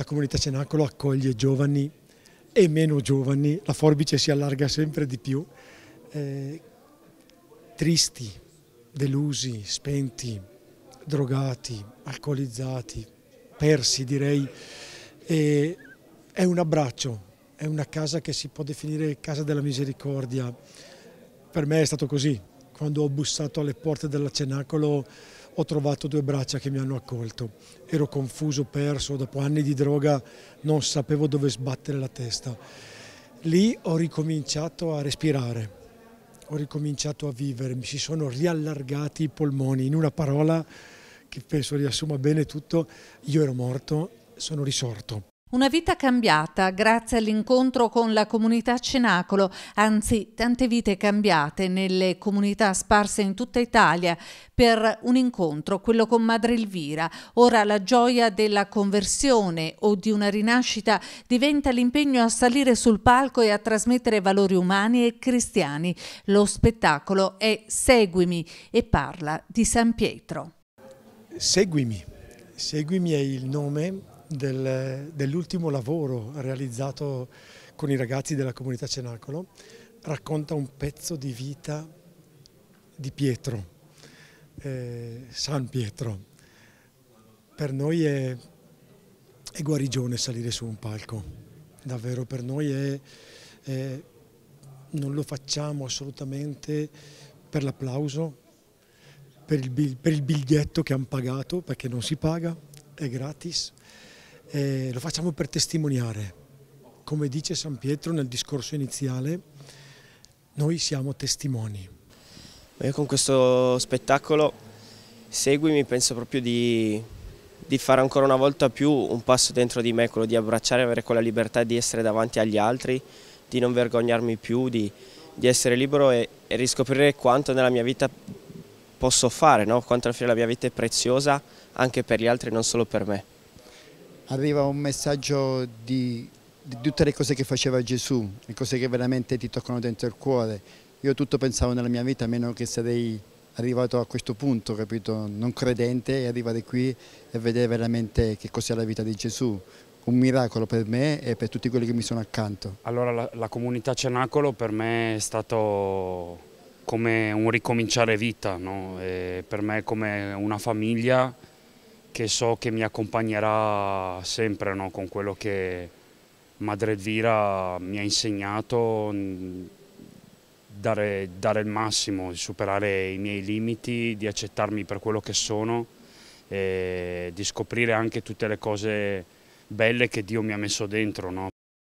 la comunità Cenacolo accoglie giovani e meno giovani, la forbice si allarga sempre di più, eh, tristi, delusi, spenti, drogati, alcolizzati, persi direi. E è un abbraccio, è una casa che si può definire casa della misericordia. Per me è stato così, quando ho bussato alle porte della Cenacolo ho trovato due braccia che mi hanno accolto. Ero confuso, perso, dopo anni di droga non sapevo dove sbattere la testa. Lì ho ricominciato a respirare, ho ricominciato a vivere, mi si sono riallargati i polmoni. In una parola che penso riassuma bene tutto, io ero morto, sono risorto. Una vita cambiata grazie all'incontro con la comunità Cenacolo, anzi tante vite cambiate nelle comunità sparse in tutta Italia per un incontro, quello con Madre Elvira. Ora la gioia della conversione o di una rinascita diventa l'impegno a salire sul palco e a trasmettere valori umani e cristiani. Lo spettacolo è Seguimi e parla di San Pietro. Seguimi, Seguimi è il nome del, dell'ultimo lavoro realizzato con i ragazzi della comunità Cenacolo, racconta un pezzo di vita di Pietro, eh, San Pietro. Per noi è, è, guarigione salire su un palco, davvero per noi è, è, non lo facciamo assolutamente per l'applauso, per, per il biglietto che hanno pagato, perché non si paga, è gratis eh, lo facciamo per testimoniare. Come dice San Pietro nel discorso iniziale, noi siamo testimoni. Io con questo spettacolo Seguimi penso proprio di, di fare ancora una volta più un passo dentro di me, quello di abbracciare, avere quella libertà di essere davanti agli altri, di non vergognarmi più, di, di essere libero e, e, riscoprire quanto nella mia vita posso fare, no? quanto alla fine la mia vita è preziosa anche per gli altri, non solo per me arriva un messaggio di, di tutte le cose che faceva Gesù, le cose che veramente ti toccano dentro il cuore. Io tutto pensavo nella mia vita, a meno che sarei arrivato a questo punto, capito? Non credente e arrivare qui e vedere veramente che cos'è la vita di Gesù. Un miracolo per me e per tutti quelli che mi sono accanto. Allora la, la comunità Cenacolo per me è stato come un ricominciare vita, no? per me è come una famiglia che so che mi accompagnerà sempre no? con quello che Madre Elvira mi ha insegnato, dare, dare il massimo, superare i miei limiti, di accettarmi per quello che sono e di scoprire anche tutte le cose belle che Dio mi ha messo dentro. No?